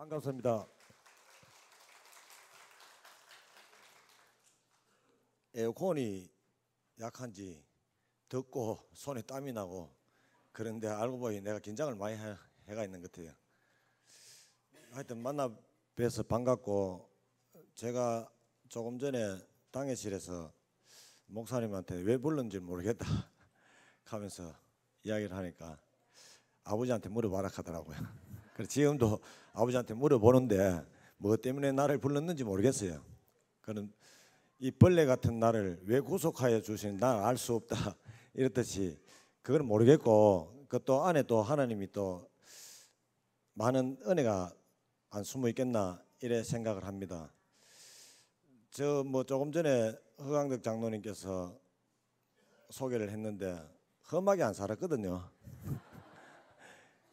반갑습니다. 에어컨이 약한지 덥고 손에 땀이 나고 그런데 알고 보니 내가 긴장을 많이 해, 가 있는 것 같아요. 하여튼 만나 뵈서 반갑고 제가 조금 전에 당회실에서 목사님한테 왜 불렀는지 모르겠다 하면서 이야기를 하니까 아버지한테 물어봐라 하더라고요. 그래서 지금도 아버지한테 물어보는데 뭐 때문에 나를 불렀는지 모르겠어요. 그런 이 벌레 같은 나를 왜 구속하여 주신 나알수 없다 이렇듯이 그걸 모르겠고 그또 안에 또 하나님이 또 많은 은혜가 안 숨어 있겠나 이래 생각을 합니다. 저 뭐 조금 전에 허강덕 장로님께서 소개를 했는데 험하게 안 살았거든요.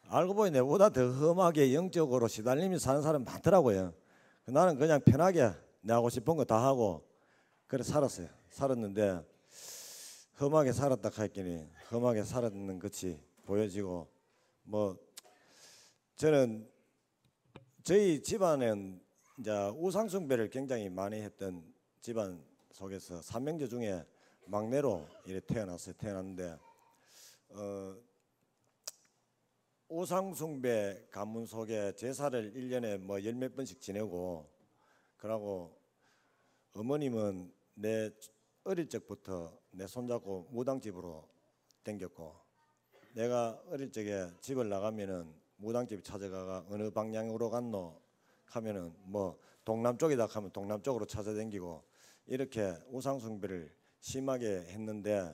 알고 보니 내보다 더 험하게 영적으로 시달림이 사는 사람 많더라고요. 그 나는 그냥 편하게 내 하고 싶은 거 다 하고 그래 살았어요. 살았는데 험하게 살았다 할더니 험하게 살았는 것이 보여지고 뭐 저는 저희 집안은 이제 우상숭배를 굉장히 많이 했던 집안 속에서 삼명제 중에 막내로 이래 태어났어요. 태어났는데 어 우상숭배 가문 속에 제사를 1년에 뭐 열몇 번씩 지내고 그러고 어머님은 내 어릴 적부터 내 손잡고 무당집으로 댕겼고 내가 어릴 적에 집을 나가면은 무당집 찾아가가 어느 방향으로 갔노 하면은 뭐 동남쪽이다 하면 동남쪽으로 찾아댕기고 이렇게 우상숭배를 심하게 했는데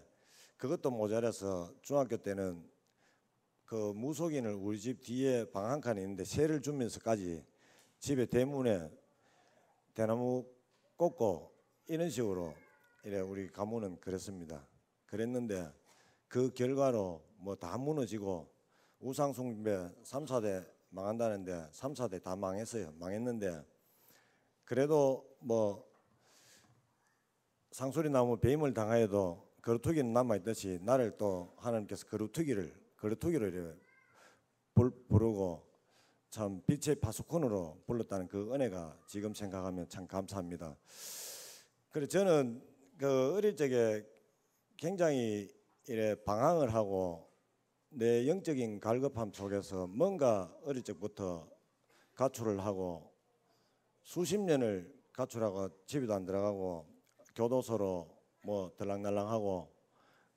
그것도 모자라서 중학교 때는 그 무속인을 우리 집 뒤에 방 한 칸에 있는데 세를 주면서까지 집에 대문에 대나무 꽂고 이런 식으로 이래 우리 가문은 그랬습니다. 그랬는데 그 결과로 뭐 다 무너지고 우상숭배 3 4대 망한다는데 3 4대다 망했어요. 망했는데 그래도 뭐 상소리 나무 배임을 당하여도 거루투기는 남아있듯이 나를 또 하나님께서 거루투기를 걸래투기를 부르고 참 빛의 파수꾼으로 불렀다는 그 은혜가 지금 생각하면 참 감사합니다. 그래 저는 그 어릴 적에 굉장히 이래 방황을 하고 내 영적인 갈급함 속에서 뭔가 어릴 적부터 가출을 하고 수십 년을 가출하고 집에도 안 들어가고 교도소로 뭐 들락날락하고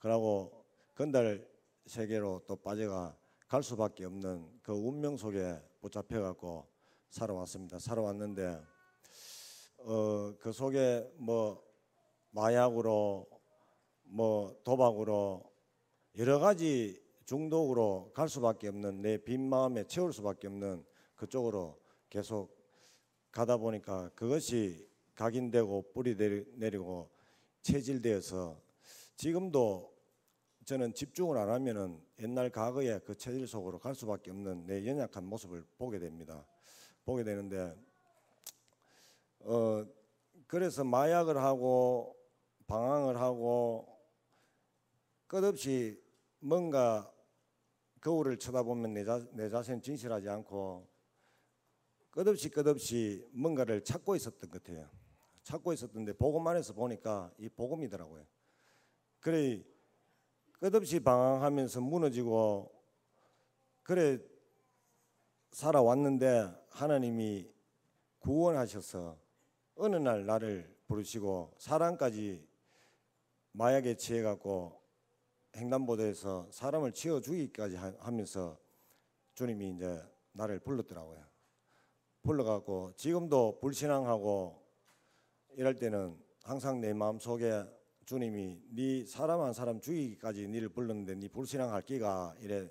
그러고 건달 세계로 또 빠져가 갈 수밖에 없는 그 운명 속에 붙잡혀 갖고 살아왔습니다. 살아왔는데 어, 그 속에 뭐 마약으로 뭐 도박으로 여러 가지 중독으로 갈 수밖에 없는 내 빈 마음에 채울 수밖에 없는 그쪽으로 계속 가다 보니까 그것이 각인되고 뿌리 내리고 체질되어서 지금도 저는 집중을 안 하면은 옛날 과거의 그 체질 속으로 갈 수밖에 없는 내 연약한 모습을 보게 됩니다. 보게 되는데 어 그래서 마약을 하고 방황을 하고 끝없이 뭔가 거울을 쳐다보면 내, 자, 내 자신 진실하지 않고 끝없이 끝없이 뭔가를 찾고 있었던 것 같아요. 찾고 있었던데 복음 안에서 보니까 이 복음이더라고요. 그래 끝없이 방황하면서 무너지고 그래 살아왔는데 하나님이 구원하셔서 어느 날 나를 부르시고 사람까지 마약에 취해 갖고 횡단보도에서 사람을 치워 죽이기까지 하면서 주님이 이제 나를 불렀더라고요. 불러갖고 지금도 불신앙하고 이럴 때는 항상 내 마음 속에 주님이 네 사람 한 사람 죽이기까지 니를 불렀는데 네 불신앙할 기가 이래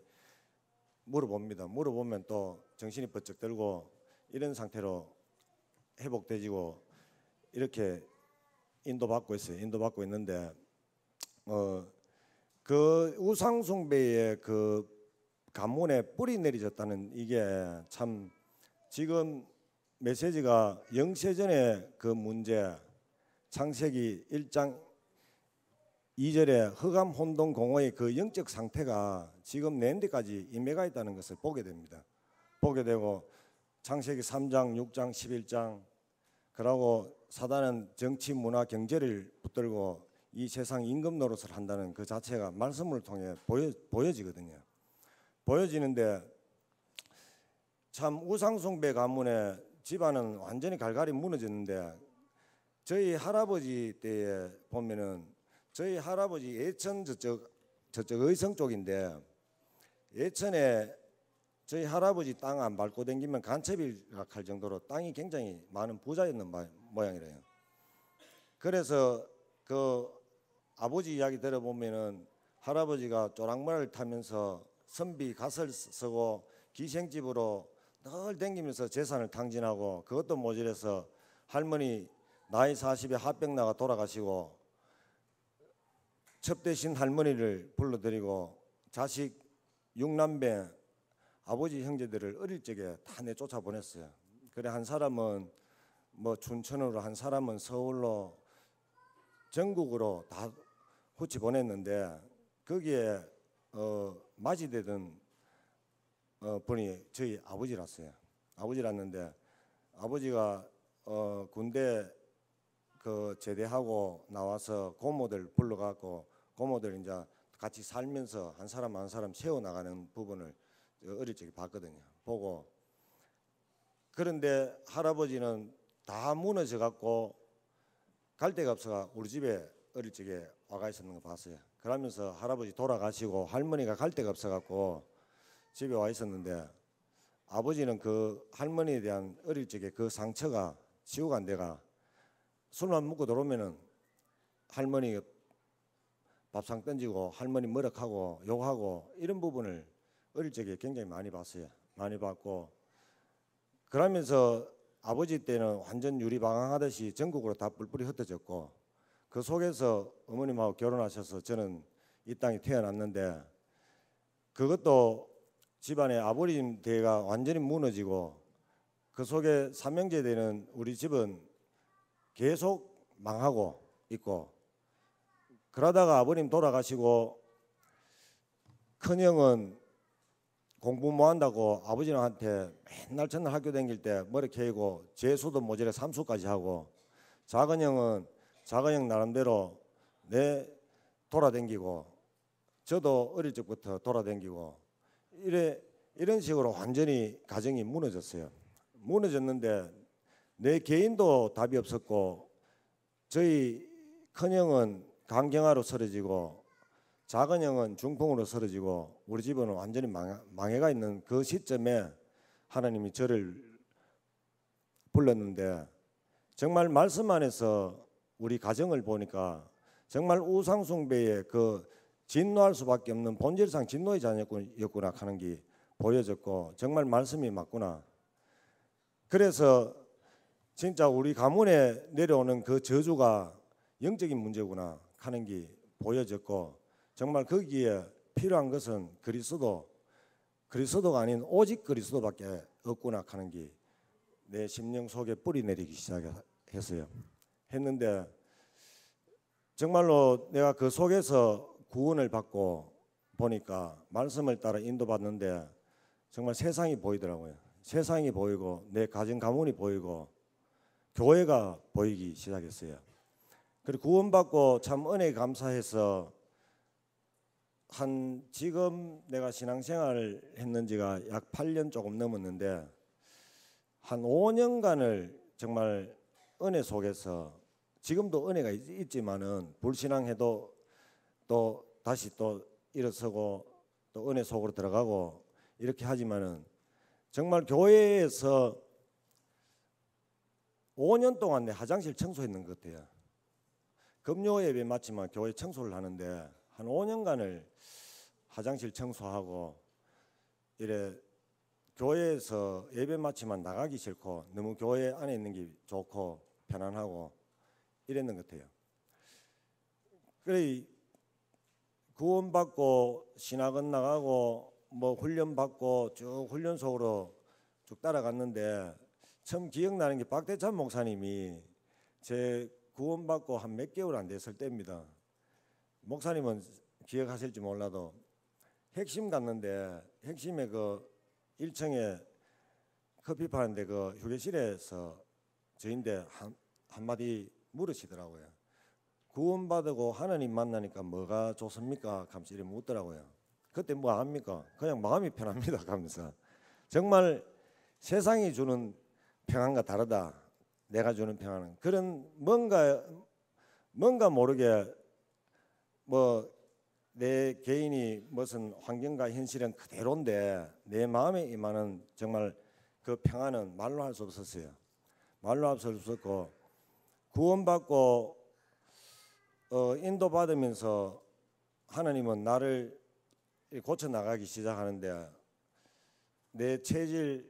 물어봅니다. 물어보면 또 정신이 번쩍 들고 이런 상태로 회복되지고 이렇게 인도받고 있어요. 인도받고 있는데 어그 우상 숭배의 그 가문에 뿌리 내리졌다는 이게 참 지금 메시지가 영세전의 그 문제 창세기 1장 이절에 허감 혼동 공허의 그 영적 상태가 지금 낸데까지 인매가 있다는 것을 보게 됩니다. 보게 되고 창세기 3장, 6장, 11장 그러고 사단은 정치, 문화, 경제를 붙들고 이 세상 임금 노릇을 한다는 그 자체가 말씀을 통해 보여, 보여지거든요. 보여지는데 참 우상숭배 가문의 집안은 완전히 갈갈이 무너졌는데 저희 할아버지 때에 보면은 저희 할아버지 예천 저쪽 저쪽 의성 쪽인데 예천에 저희 할아버지 땅 안 밟고 댕기면 간첩이라할 정도로 땅이 굉장히 많은 부자였는 모양이래요. 그래서 그 아버지 이야기 들어보면은 할아버지가 조랑말을 타면서 선비 갓을 쓰고 기생집으로 늘 댕기면서 재산을 탕진하고 그것도 모질해서 할머니 나이 40에 합병나가 돌아가시고 첩대신 할머니를 불러들이고 자식 육남배 아버지 형제들을 어릴 적에 다내 쫓아보냈어요. 그래 한 사람은 뭐 춘천으로 한 사람은 서울로 전국으로 다 후치 보냈는데 거기에 어, 맞이되던 어, 분이 저희 아버지라서요. 아버지라는데 아버지가 어, 군대 그 제대하고 나와서 고모들 불러갖고 고모들 이제 같이 살면서 한 사람 한 사람 세워 나가는 부분을 어릴 적에 봤거든요. 보고 그런데 할아버지는 다 무너져 갖고 갈 데가 없어가 우리 집에 어릴 적에 와가 있었는 거 봤어요. 그러면서 할아버지 돌아가시고 할머니가 갈 데가 없어 갖고 집에 와 있었는데 아버지는 그 할머니에 대한 어릴 적에 그 상처가 치유가 안 돼가 술만 먹고 들어오면은 할머니 밥상 던지고 할머니 머럭하고 욕하고 이런 부분을 어릴 적에 굉장히 많이 봤어요. 많이 봤고 그러면서 아버지 때는 완전 유리방황하듯이 전국으로 다 뿔뿔이 흩어졌고 그 속에서 어머님하고 결혼하셔서 저는 이 땅에 태어났는데 그것도 집안의 아버님 대가 완전히 무너지고 그 속에 삼형제 되는 우리 집은 계속 망하고 있고 그러다가 아버님 돌아가시고 큰형은 공부 못 뭐 한다고 아버지한테 맨날 전날 학교 다닐 때 머리 캐이고 재수도 모자라 삼수까지 하고 작은 형은 작은 형 나름대로 내 돌아댕기고 저도 어릴 적부터 돌아댕기고 이래 이런 식으로 완전히 가정이 무너졌어요. 무너졌는데 내 개인도 답이 없었고 저희 큰형은 강경화로 쓰러지고 작은 형은 중풍으로 쓰러지고 우리 집은 완전히 망해, 가 있는 그 시점에 하나님이 저를 불렀는데 정말 말씀 안에서 우리 가정을 보니까 정말 우상 숭배의 그 진노할 수밖에 없는 본질상 진노의 자녀였구나 하는 게 보여졌고 정말 말씀이 맞구나. 그래서 진짜 우리 가문에 내려오는 그 저주가 영적인 문제구나. 하는 게 보여졌고 정말 거기에 필요한 것은 그리스도 그리스도가 아닌 오직 그리스도밖에 없구나 하는 게 내 심령 속에 뿌리 내리기 시작했어요. 했는데 정말로 내가 그 속에서 구원을 받고 보니까 말씀을 따라 인도받는데 정말 세상이 보이더라고요. 세상이 보이고 내 가정 가문이 보이고 교회가 보이기 시작했어요. 그리고 구원받고 참 은혜 감사해서 한 지금 내가 신앙생활 을 했는지가 약 8년 조금 넘었는데 한 5년간을 정말 은혜 속에서 지금도 은혜가 있지만은 불신앙해도 또 다시 또 일어서고 또 은혜 속으로 들어가고 이렇게 하지만은 정말 교회에서 5년 동안 내 화장실 청소했는 것 같아요. 금요 예배 맞지만 교회 청소를 하는데 한 5년간을 화장실 청소하고 이래 교회에서 예배 마치만 나가기 싫고 너무 교회 안에 있는 게 좋고 편안하고 이랬는 것 같아요. 그래 구원 받고 신학은 나가고 뭐 훈련 받고 쭉 훈련 속으로 쭉 따라갔는데 처음 기억나는 게 박대찬 목사님이 제 구원받고 한 몇 개월 안 됐을 때입니다. 목사님은 기억하실지 몰라도 핵심 갔는데 핵심에 그 1층에 커피 파는데 그 휴게실에서 저인데 한, 한마디 물으시더라고요. 구원받고 하나님 만나니까 뭐가 좋습니까? 감시를 묻더라고요. 그때 뭐 합니까? 그냥 마음이 편합니다. 감사. 정말 세상이 주는 평안과 다르다. 내가 주는 평안은 그런 뭔가 뭔가 모르게 뭐 내 개인이 무슨 환경과 현실은 그대로인데 내 마음에 임하는 정말 그 평안은 말로 할 수 없었어요. 말로 할 수 없었고 구원받고 어, 인도받으면서 하나님은 나를 고쳐 나가기 시작하는데 내 체질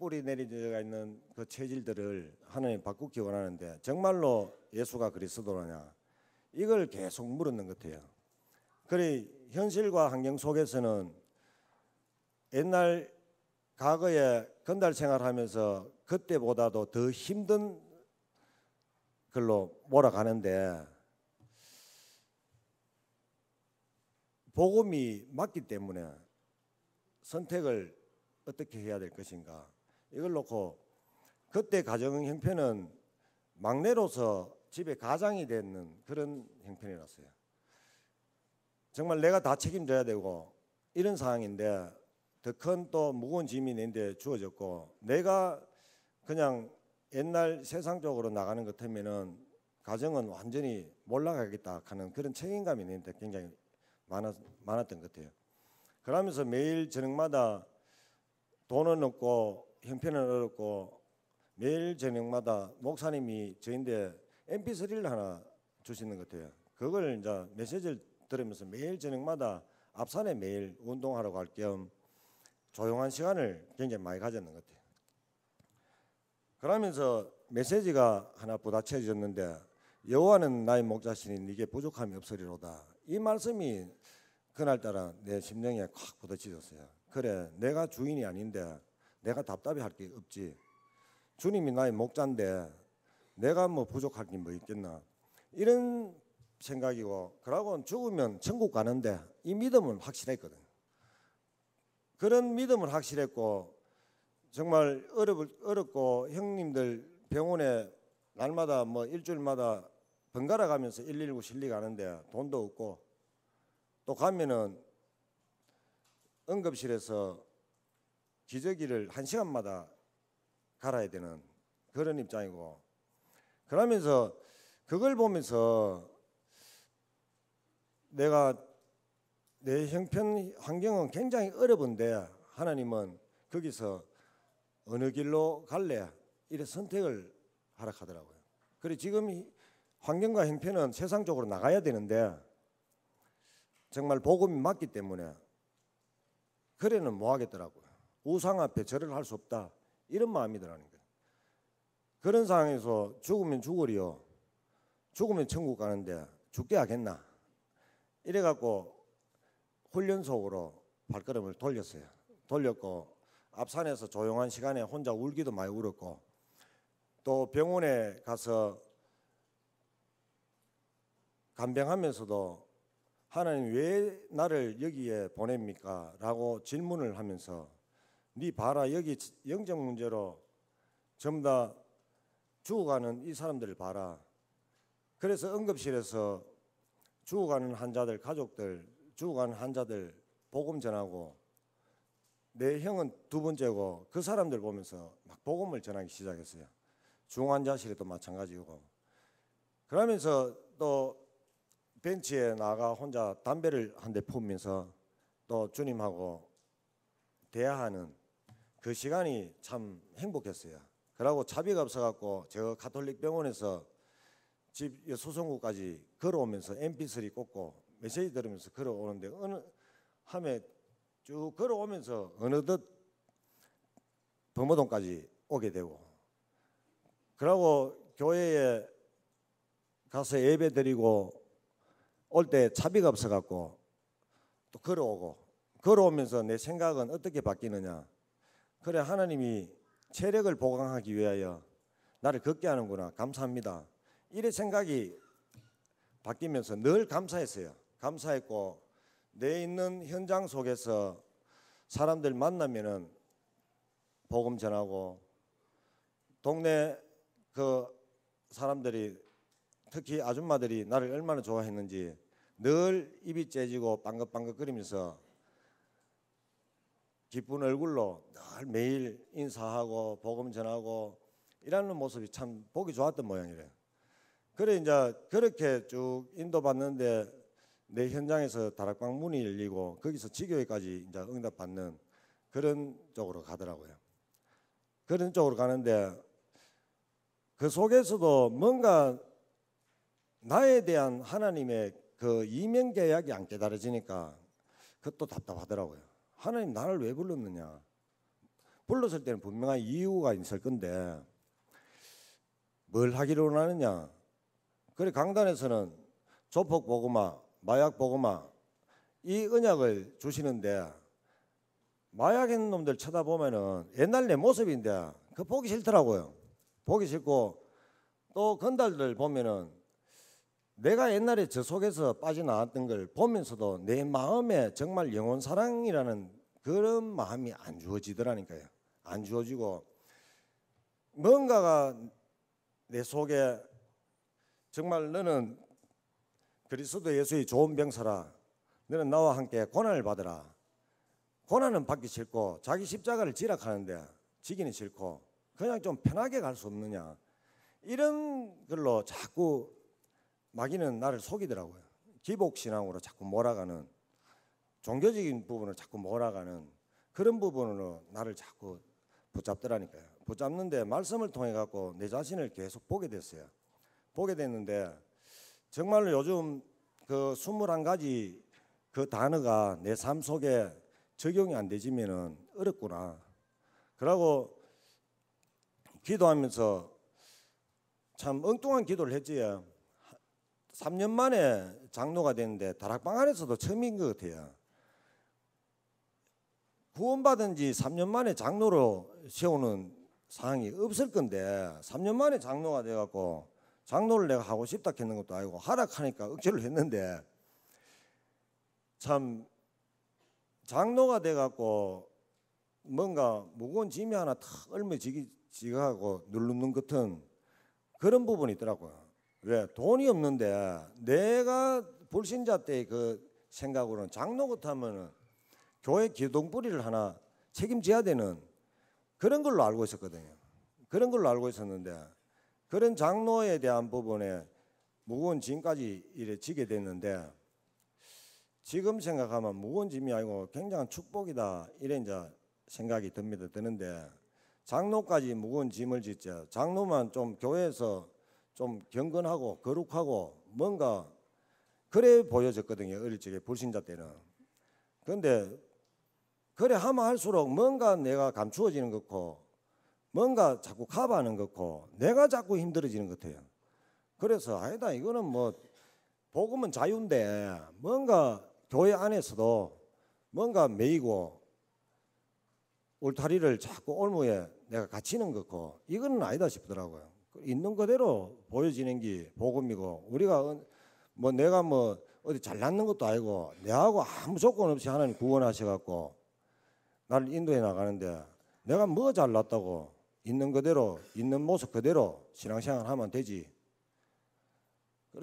뿌리 내리되어 있는 그 체질들을 하나님 바꾸기 원하는데 정말로 예수가 그리스도냐 이걸 계속 물었는 것 같아요. 그래 현실과 환경 속에서는 옛날 과거에 건달 생활하면서 그때보다도 더 힘든 걸로 몰아가는데 복음이 맞기 때문에 선택을 어떻게 해야 될 것인가 이걸 놓고 그때 가정 형편은 막내로서 집에 가장이 되는 그런 형편이었어요. 정말 내가 다 책임져야 되고 이런 상황인데 더 큰 또 무거운 짐이 내인데 주어졌고 내가 그냥 옛날 세상적으로 나가는 것 때문에는 가정은 완전히 몰라가겠다 하는 그런 책임감이 내는데 굉장히 많았, 많았던 것 같아요. 그러면서 매일 저녁마다 돈을넣고 형편은 어렵고 매일 저녁마다 목사님이 저인데 MP3를 하나 주시는 것 같아요. 그걸 이제 메시지를 들으면서 매일 저녁마다 앞산에 매일 운동하러 갈 겸 조용한 시간을 굉장히 많이 가졌는 것 같아요. 그러면서 메시지가 하나 부닥쳐졌는데 여호와는 나의 목자시니 네게 부족함이 없으리로다. 이 말씀이 그날따라 내 심령에 확 부딪히셨어요. 그래 내가 주인이 아닌데 내가 답답해 할게 없지. 주님이 나의 목자인데 내가 뭐 부족할 게 뭐 있겠나. 이런 생각이고 그러고 죽으면 천국 가는데 이 믿음은 확실했거든. 그런 믿음은 확실했고 정말 어렵, 어렵고 형님들 병원에 날마다 뭐 일주일마다 번갈아 가면서 119 실리 가는데 돈도 없고 또 가면은 응급실에서 기저귀를 한 시간마다 갈아야 되는 그런 입장이고 그러면서 그걸 보면서 내가 내 형편 환경은 굉장히 어려운데 하나님은 거기서 어느 길로 갈래 이런 선택을 하락하더라고요. 그래 지금 환경과 형편은 세상적으로 나가야 되는데 정말 복음이 맞기 때문에 그래는 뭐 하겠더라고요. 우상 앞에 절을 할 수 없다. 이런 마음이더라는 거예요. 그런 상황에서 죽으면 죽으리요. 죽으면 천국 가는데 죽게 하겠나. 이래갖고 훈련 속으로 발걸음을 돌렸어요. 돌렸고 앞산에서 조용한 시간에 혼자 울기도 많이 울었고 또 병원에 가서 간병하면서도 하나님 왜 나를 여기에 보냅니까? 라고 질문을 하면서 네 봐라 여기 영적 문제로 전부 다 죽어가는 이 사람들을 봐라. 그래서 응급실에서 죽어가는 환자들 가족들 죽어가는 환자들 복음 전하고 내 형은 두 번째고 그 사람들 보면서 막 복음을 전하기 시작했어요. 중환자실에도 마찬가지고 그러면서 또 벤치에 나가 혼자 담배를 한 대 품면서 또 주님하고 대화하는 그 시간이 참 행복했어요. 그러고 차비가 없어갖고 제가 가톨릭 병원에서 집 소송구까지 걸어오면서 MP3 꽂고 메시지 들으면서 걸어오는데 어느 함에 쭉 걸어오면서 어느덧 범어동까지 오게 되고 그러고 교회에 가서 예배 드리고 올 때 차비가 없어갖고 또 걸어오고 걸어오면서 내 생각은 어떻게 바뀌느냐 그래 하나님이 체력을 보강하기 위하여 나를 걷게 하는구나 감사합니다. 이래 생각이 바뀌면서 늘 감사했어요. 감사했고 내 있는 현장 속에서 사람들 만나면은 복음 전하고 동네 그 사람들이 특히 아줌마들이 나를 얼마나 좋아했는지 늘 입이 째지고 빵긋빵긋거리면서 기쁜 얼굴로 늘 매일 인사하고 복음 전하고 일하는 모습이 참 보기 좋았던 모양이래요. 그래 이제 그렇게 쭉 인도받는데 내 현장에서 다락방 문이 열리고 거기서 지교회까지 이제 응답받는 그런 쪽으로 가더라고요. 그런 쪽으로 가는데 그 속에서도 뭔가 나에 대한 하나님의 그 이면 계약이 안 깨달아지니까 그것도 답답하더라고요. 하나님 나를 왜 불렀느냐? 불렀을 때는 분명한 이유가 있을 건데 뭘 하기를 원하느냐? 그래 강단에서는 조폭 보고마, 마약 보고마 이 언약을 주시는데 마약 있는 놈들 쳐다보면은 옛날 내 모습인데 그 보기 싫더라고요. 보기 싫고 또 건달들 보면은 내가 옛날에 저 속에서 빠져나왔던 걸 보면서도 내 마음에 정말 영혼 사랑이라는 그런 마음이 안 주어지더라니까요. 안 주어지고 뭔가가 내 속에 정말 너는 그리스도 예수의 좋은 병사라. 너는 나와 함께 고난을 받으라. 고난은 받기 싫고 자기 십자가를 지락하는데 지기는 싫고 그냥 좀 편하게 갈 수 없느냐. 이런 걸로 자꾸 마귀는 나를 속이더라고요. 기복 신앙으로 자꾸 몰아가는 종교적인 부분을 자꾸 몰아가는 그런 부분으로 나를 자꾸 붙잡더라니까요. 붙잡는데 말씀을 통해 갖고 내 자신을 계속 보게 됐어요. 보게 됐는데 정말로 요즘 그 21가지 그 단어가 내 삶 속에 적용이 안 되지면은 어렵구나. 그러고 기도하면서 참 엉뚱한 기도를 했지요. 3년 만에 장로가 됐는데 다락방 안에서도 처음인 것 같아요. 구원받은 지 3년 만에 장로로 세우는 상황이 없을 건데 3년 만에 장로가 돼갖고 장로를 내가 하고 싶다 했는 것도 아니고 하락하니까 억지를 했는데 참 장로가 돼갖고 뭔가 무거운 짐이 하나 탁 얼매지기 지가하고 누르는 같은 그런 부분이 있더라고요. 왜 돈이 없는데 내가 불신자 때 그 생각으로는 장로 같하면은 교회 기둥뿌리를 하나 책임져야 되는 그런 걸로 알고 있었거든요. 그런 걸로 알고 있었는데 그런 장로에 대한 부분에 무거운 짐까지 이래 지게 됐는데 지금 생각하면 무거운 짐이 아니고 굉장한 축복이다 이래 이제 생각이 듭니다. 드는데 장로까지 무거운 짐을 짓자 장로만 좀 교회에서 좀 경건하고 거룩하고 뭔가 그래 보여졌거든요. 어릴 적에 불신자 때는. 그런데 그래 하면 할수록 뭔가 내가 감추어지는 것고 뭔가 자꾸 가하는 것고 내가 자꾸 힘들어지는 것 같아요. 그래서 아니다 이거는 뭐 복음은 자유인데 뭔가 교회 안에서도 뭔가 매이고 울타리를 자꾸 올무에 내가 갇히는 것고 이건 아니다 싶더라고요. 있는 그대로 보여지는 게 복음이고 우리가 뭐 내가 뭐 어디 잘났는 것도 아니고 내하고 아무 조건 없이 하나님 구원하셔 갖고 나를 인도해 나가는데 내가 뭐 잘났다고 있는 그대로 있는 모습 그대로 신앙생활 하면 되지.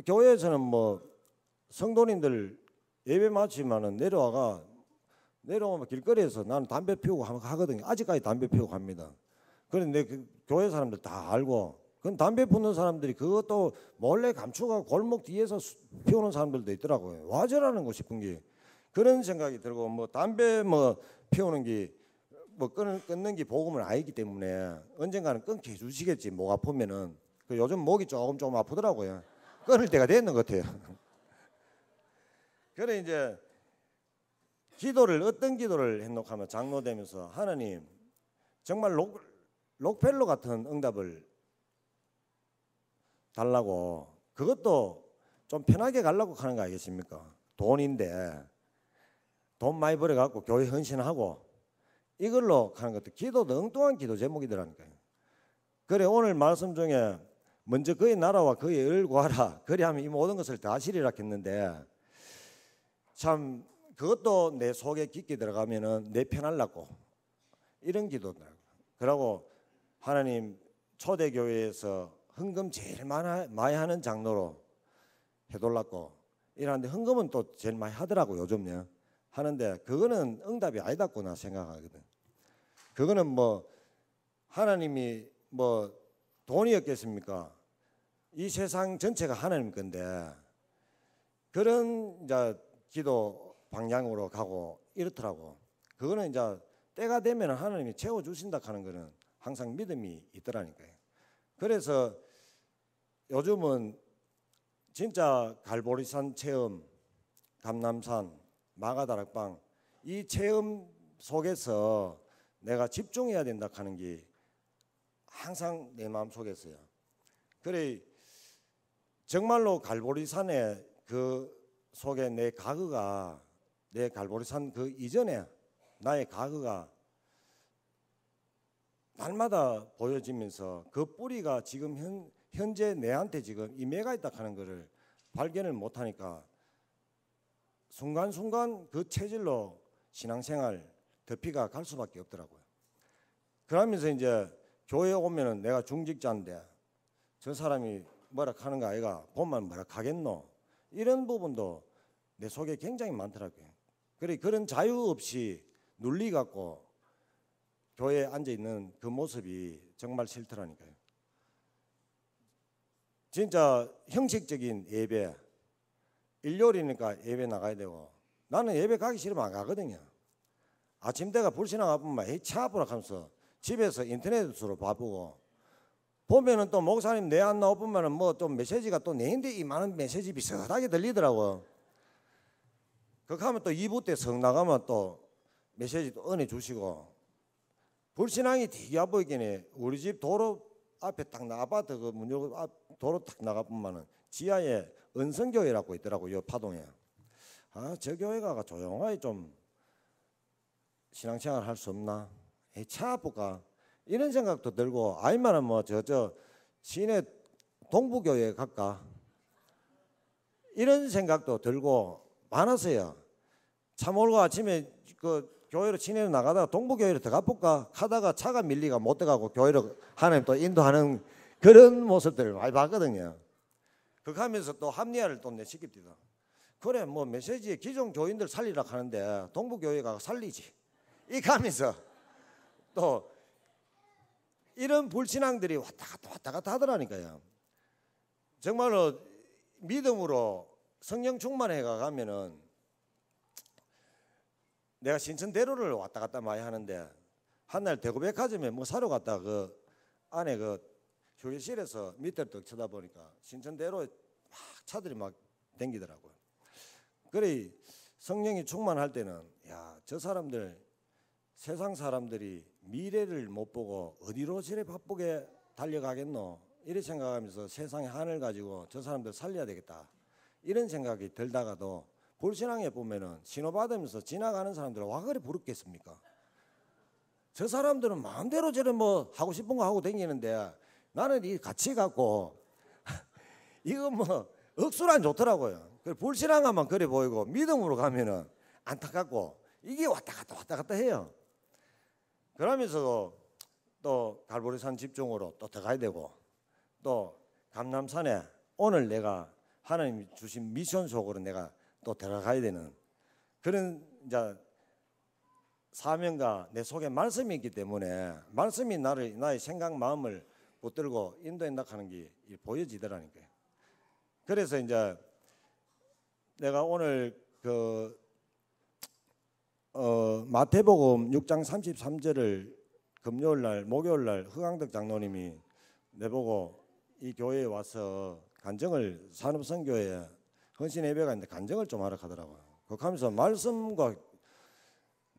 교회에서는 뭐 성도님들 예배 마치면은 내려와가 내려오면 길거리에서 나는 담배 피우고 하거든요. 아직까지 담배 피우고 합니다. 그런데 그 교회 사람들 다 알고 그건 담배 피는 사람들이 그것도 몰래 감추고 골목 뒤에서 피우는 사람들도 있더라고요. 와저라는 거 싶은 게 그런 생각이 들고 뭐 담배 뭐 피우는 게뭐 끊는, 끊는 게 복음은 아니기 때문에 언젠가는 끊게 해주시겠지 목 아프면은 그 요즘 목이 조금 조금 아프더라고요. 끊을 때가 됐는 것 같아요. 그래 이제 기도를 어떤 기도를 했노 하면 장로 되면서 하나님 정말 록, 록펠러 같은 응답을 달라고 그것도 좀 편하게 가려고 하는 거 아니겠습니까? 돈인데 돈 많이 벌어 갖고 교회 헌신하고 이걸로 하는 것도 기도도 엉뚱한 기도 제목이더라니까요. 그래 오늘 말씀 중에 먼저 그의 나라와 그의 을 구하라 그리하면 이 모든 것을 다시리라 했는데 참 그것도 내 속에 깊게 들어가면은 내 편할라고 이런 기도더라고. 그러고 하나님 초대교회에서 헌금 제일 많아, 많이 하는 장로로 해돌랐고 이러는데 헌금은 또 제일 많이 하더라고 요즘요 하는데 그거는 응답이 아니다구나 생각하거든 그거는 뭐 하나님이 뭐 돈이었겠습니까 이 세상 전체가 하나님 건데 그런 이제 기도 방향으로 가고 이렇더라고 그거는 이제 때가 되면 하나님이 채워주신다 하는 거는 항상 믿음이 있더라니까요 그래서 요즘은 진짜 갈보리산 체험, 감남산, 마가다락방 이 체험 속에서 내가 집중해야 된다 하는 게 항상 내 마음 속에 서요 그래 정말로 갈보리산에 그 속에 내 과거가 내 갈보리산 그 이전에 나의 과거가 날마다 보여지면서 그 뿌리가 지금 현 현재 내한테 지금 이해가 있다 하는 것을 발견을 못하니까 순간순간 그 체질로 신앙생활 덮이가 갈 수밖에 없더라고요. 그러면서 이제 교회 오면은 내가 중직자인데 저 사람이 뭐라 하는 거 아이가 본만 뭐라 하겠노 이런 부분도 내 속에 굉장히 많더라고요. 그래 그런 자유 없이 눌리 갖고 교회에 앉아 있는 그 모습이 정말 싫더라니까요. 진짜 형식적인 예배 일요일이니까 예배 나가야 되고 나는 예배 가기 싫으면 안 가거든요. 아침 때가 불신앙 아프면 해차 아프라 하면서 집에서 인터넷으로 바쁘고 보면은 또 목사님 내 안 나오면은 뭐또 메시지가 또 내인데 이 많은 메시지 비슷하게 들리더라고. 그렇게 하면 또 2부 때성 나가면 또 메시지 도 은혜 주시고 불신앙이 되게 아보이긴 해. 우리 집 도로 앞에 딱 나 아파트 그문 열고 앞 도로 탁 나가보면은 지하에 은성교회라고 있더라고요 파동에. 아저 교회가 조용하게 좀 신앙생활 할 수 없나? 차 아프까 이런 생각도 들고 아니면은 뭐저저 시내 동부교회 갈까? 이런 생각도 들고 많았어요. 차 몰고 아침에 그 교회로 지내러 나가다가 동부교회로 들어가 볼까 하다가 차가 밀리가 못 들어가고 교회로 하나님 또 인도하는 그런 모습들을 많이 봤거든요. 그거 하면서 또 합리화를 또 내시킵니다. 그래 뭐 메시지에 기존 교인들 살리라 하는데 동부교회가 살리지. 이하면서또 이런 불신앙들이 왔다 갔다 왔다 갔다 하더라니까요. 정말로 믿음으로 성령 충만해 가면은 내가 신천대로를 왔다 갔다 많이 하는데 한날 대구백화점에 뭐 사러 갔다 그 안에 그 휴게실에서 밑을 떡 쳐다보니까 신천대로 막 차들이 막 댕기더라고요. 그래 성령이 충만할 때는 야저 사람들 세상 사람들이 미래를 못 보고 어디로 저래 바쁘게 달려가겠노 이래 생각하면서 세상의 한을 가지고 저 사람들 살려야 되겠다 이런 생각이 들다가도 불신앙에 보면은 신호 받으면서 지나가는 사람들 와 그리 부럽겠습니까? 저 사람들은 마음대로 저런 뭐 하고 싶은 거 하고 댕기는데 나는 이 같이 갖고 이거 뭐 억수로 안 좋더라고요. 불신앙하면 그래 보이고 믿음으로 가면은 안타깝고 이게 왔다 갔다 왔다 갔다 해요. 그러면서도 또 갈보리산 집중으로 또 들어가야 되고 또 감남산에 오늘 내가 하나님 주신 미션 속으로 내가 또 들어가야 되는 그런 이제 사명과 내 속에 말씀이 있기 때문에 말씀이 나를 나의 생각 마음을 붙들고 인도인다 하는 게 보여지더라니까요. 그래서 이제 내가 오늘 그 어, 마태복음 6장 33절을 금요일 날 목요일 날 허강덕 장로님이 내보고 이 교회에 와서 간증을 산업선교에 헌신 예배가 있는데 간증을 좀 하라 하더라고요. 그하면서 말씀과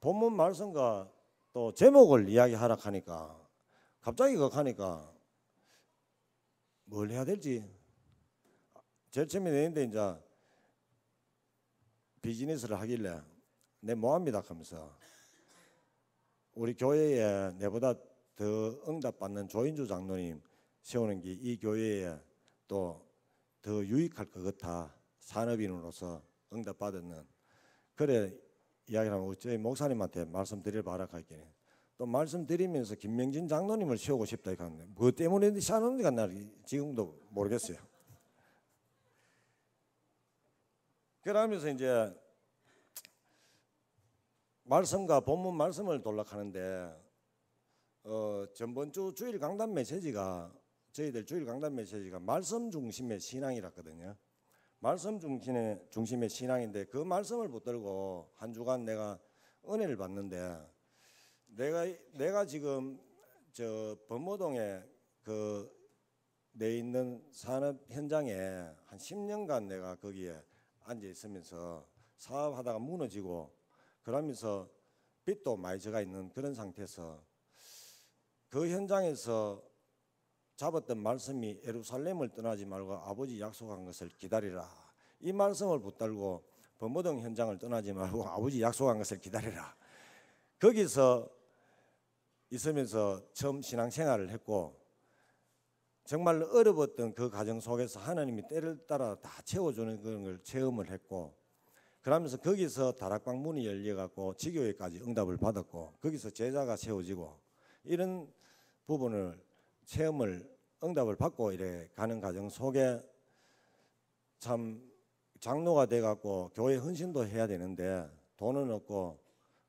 본문 말씀과 또 제목을 이야기하라 하니까 갑자기 그하니까 뭘 해야 될지 제일 처음에 내는데 이제 비즈니스를 하길래 내 뭐합니다 하면서 우리 교회에 내보다 더 응답받는 조인주 장로님 세우는 게 이 교회에 또 더 유익할 것 같아 산업인으로서 응답받았는 그래 이야기를 하면 저희 목사님한테 말씀드릴 바라 갈게요 또 말씀드리면서 김명진 장로님을 세우고 싶다 뭐 이렇게 하는뭐 때문에 세웠는지가 나 지금도 모르겠어요. 그러면서 이제 말씀과 본문 말씀을 돌락하는데 어, 전번 주 주일 강단 메시지가 저희들 주일 강단 메시지가 말씀 중심의 신앙이라거든요. 말씀 중심의 중심의 신앙인데 그 말씀을 붙들고 한 주간 내가 은혜를 받는데 내가 내가 지금 저 범모동에 그 내 있는 산업 현장에 한 10년간 내가 거기에 앉아 있으면서 사업하다가 무너지고 그러면서 빚도 많이 져가 있는 그런 상태에서 그 현장에서 잡았던 말씀이 예루살렘을 떠나지 말고 아버지 약속한 것을 기다리라 이 말씀을 붙들고 범모동 현장을 떠나지 말고 아버지 약속한 것을 기다리라 거기서 있으면서 처음 신앙생활을 했고 정말 어려웠던 그가정 속에서 하나님이 때를 따라 다 채워주는 그런 걸 체험을 했고 그러면서 거기서 다락방 문이 열려갖고 지교회까지 응답을 받았고 거기서 제자가 채워지고 이런 부분을 체험을 응답을 받고 이래 가는 과정 속에 참 장로가 돼갖고 교회 헌신도 해야 되는데 돈은 없고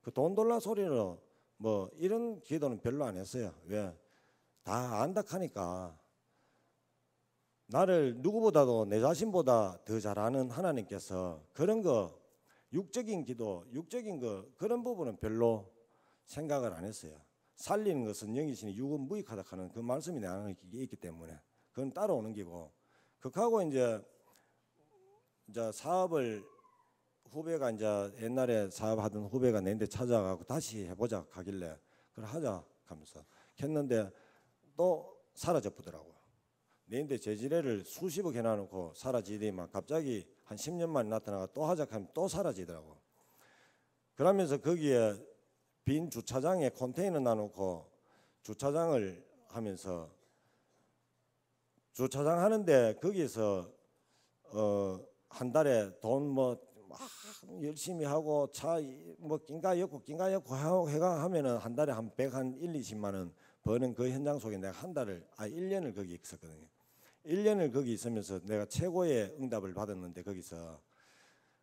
그 돈 돌라 소리로 뭐 이런 기도는 별로 안 했어요. 왜? 다 안다 하니까 나를 누구보다도 내 자신보다 더 잘 아는 하나님께서 그런 거 육적인 기도, 육적인 거 그런 부분은 별로 생각을 안 했어요. 살리는 것은 영이시니 육은 무익하다 하는 그 말씀이 내 안에 있기 때문에 그건 따라오는 기고 극하고 이제 이제 사업을 후배가 이제 옛날에 사업하던 후배가 내한테 찾아가고 다시 해보자 가길래 그걸 하자 하면서 했는데 또 사라져 보더라고요. 내한테 재질애를 수십억 해놔놓고 사라지더니만 갑자기 한 10년 만에 나타나가 또 하자 하면 또 사라지더라고. 그러면서 거기에 빈 주차장에 컨테이너 놔놓고 주차장을 하면서 주차장 하는데 거기에서 어 한 달에 돈뭐 막 열심히 하고 차뭐 긴가 였고 긴가 였고 하고 해가 하면은 한 달에 한 백 한 일, 이십만원 버는 그 현장 속에 내가 한 달을 아일년을 거기 있었거든요. 일년을 거기 있으면서 내가 최고의 응답을 받았는데 거기서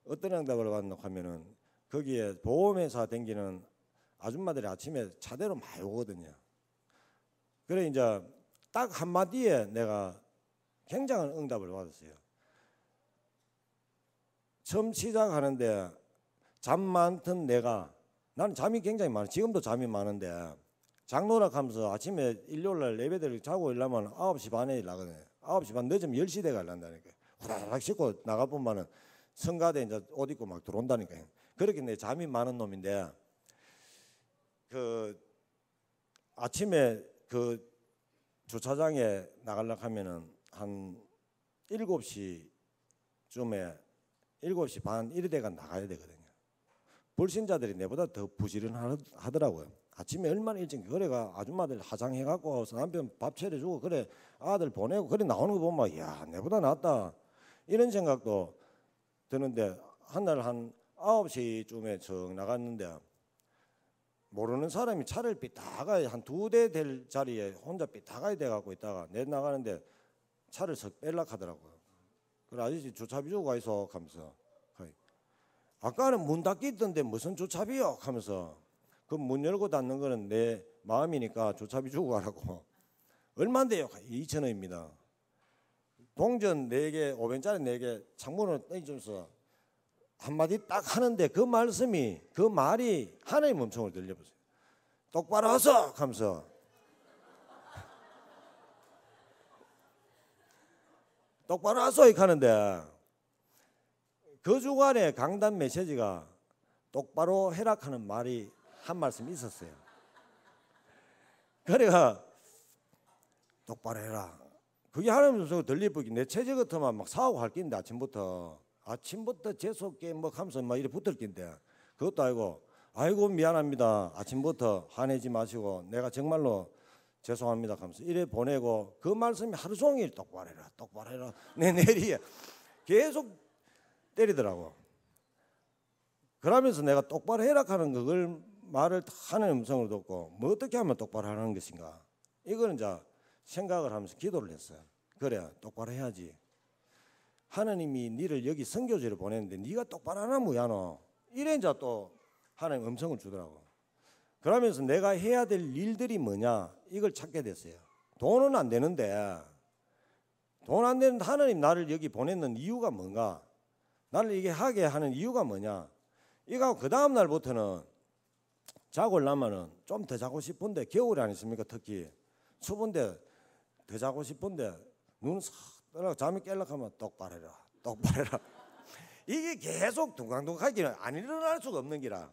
어떤 응답을 받는냐 하면은 거기에 보험회사 댕기는 아줌마들이 아침에 차대로 많이 오거든요. 그래 이제 딱 한마디에 내가 굉장한 응답을 받았어요. 처음 시작하는데 잠 많던 내가 나는 잠이 굉장히 많아. 지금도 잠이 많은데 장노라하면서 아침에 일요일날 예배들를 자고 일라면 9시 반에 일나거네요 9시 반 늦으면 10시 대 갈란다니까. 후다닥 씻고 나가보면은 성가대 이제 옷 입고 막 들어온다니까. 그렇게 내 잠이 많은 놈인데 그 아침에 그 주차장에 나가려고 하면은 한 7시쯤에 7시 반 이래다가 나가야 되거든요. 불신자들이 내보다 더 부지런하더라고요. 아침에 얼마나 일찍 그래가 아줌마들 화장해갖고 남편 밥 차려주고 그래 아들 보내고 그래 나오는 거 보면 야 내보다 낫다 이런 생각도 드는데 한날 한 9시쯤에 저 나갔는데 모르는 사람이 차를 삐딱가 한두 대 될 자리에 혼자 삐딱가 돼갖고 있다가 내 나가는데 차를 석 뺄락 하더라고요. 그래 아저씨 주차비 주고 가이소 하면서 아까는 문 닫기 있던데 무슨 주차비요 하면서 그 문 열고 닫는 거는 내 마음이니까 주차비 주고 가라고 얼마인데요 2천 원입니다 동전 4개 5원짜리 4개 창문을 떼주면서 한마디 딱 하는데 그 말씀이 그 말이 하나의 음성으 들려보세요 똑바로 하소 하면서 똑바로 하소 이렇게 하는데 그 주간에 강단 메시지가 똑바로 해락하는 말이 한 말씀 있었어요. 그래가 똑바로 해라. 그게 하나님 속에 들리쁘기 내 체질 같으면 막 사고 할 낀데 아침부터 아침부터 재수없게 뭐 하면서 막 이래 붙을 낀데 그것도 아니고 아이고 미안합니다. 아침부터 화내지 마시고 내가 정말로 죄송합니다. 하면서 이래 보내고 그 말씀이 하루 종일 똑바로 해라, 똑바로 해라, 내 내리에 계속 때리더라고. 그러면서 내가 똑바로 해라 하는 그걸 말을 하는 음성을 듣고 뭐 어떻게 하면 똑바로 하는 것인가? 이거는 자 생각을 하면서 기도를 했어요. 그래 똑바로 해야지. 하나님이 니를 여기 선교지를 보냈는데 니가 똑바로 하나 뭐야 너. 이래 이제 또 하나님 음성을 주더라고. 그러면서 내가 해야 될 일들이 뭐냐 이걸 찾게 됐어요. 돈은 안 되는데 돈 안 되는 하나님 나를 여기 보냈는 이유가 뭔가 나를 이게 하게 하는 이유가 뭐냐 이거 그 다음 날부터는 자고 나면은 좀더 자고 싶은데 겨울 아니십니까 특히 추운데 더 자고 싶은데 눈싹 떠라 잠이 깰락하면 똑바로 라 똑바로 라 이게 계속 둥강둥강하기는 안 일어날 수가 없는 기라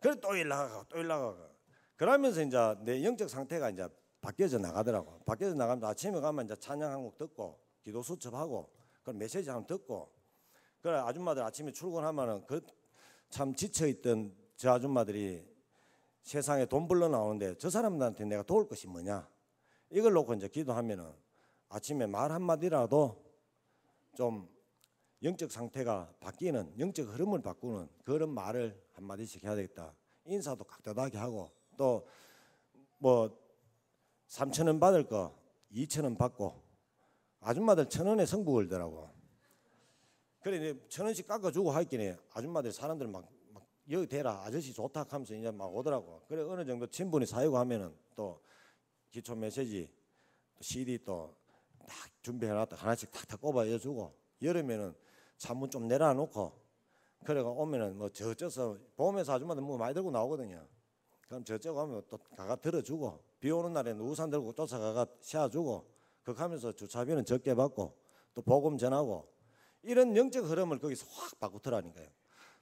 그래 또 일나가고 또 일나가고 그러면서 이제 내 영적 상태가 이제 바뀌어져 나가더라고. 바뀌어져 나가면 아침에 가면 이제 찬양 한 곡 듣고 기도 수첩하고 그런 메시지 한 번 듣고 그래 아줌마들 아침에 출근하면은 그 참 지쳐 있던 저 아줌마들이 세상에 돈벌러 나오는데 저 사람들한테 내가 도울 것이 뭐냐 이걸 놓고 이제 기도하면은 아침에 말 한마디라도 좀 영적 상태가 바뀌는 영적 흐름을 바꾸는 그런 말을 한마디씩 해야 되겠다. 인사도 각다하게 하고 또 뭐 3천 원 받을 거 2천 원 받고 아줌마들 천 원에 성부 걸더라고. 그래 이제 천 원씩 깎아주고 하겠니 아줌마들 사람들 막, 막 여기 대라 아저씨 좋다 하면서 이제 막 오더라고. 그래 어느 정도 친분이 사이고 하면은 또 기초 메시지 또 CD 또 딱 준비해놨다 하나씩 탁탁 꼽아여주고 여름에는 잠문 좀 내려놓고 그래가 오면은 뭐 저쪽서 에 보험회사 아줌마들 뭐 많이 들고 나오거든요. 그럼 저쪽 가면 또 가가 들어주고 비 오는 날에는 우산 들고 쫓아 가가 씌워주고 그렇게 하면서 주차비는 적게 받고 또 보금 전하고 이런 영적 흐름을 거기서 확 바꾸더라니까요.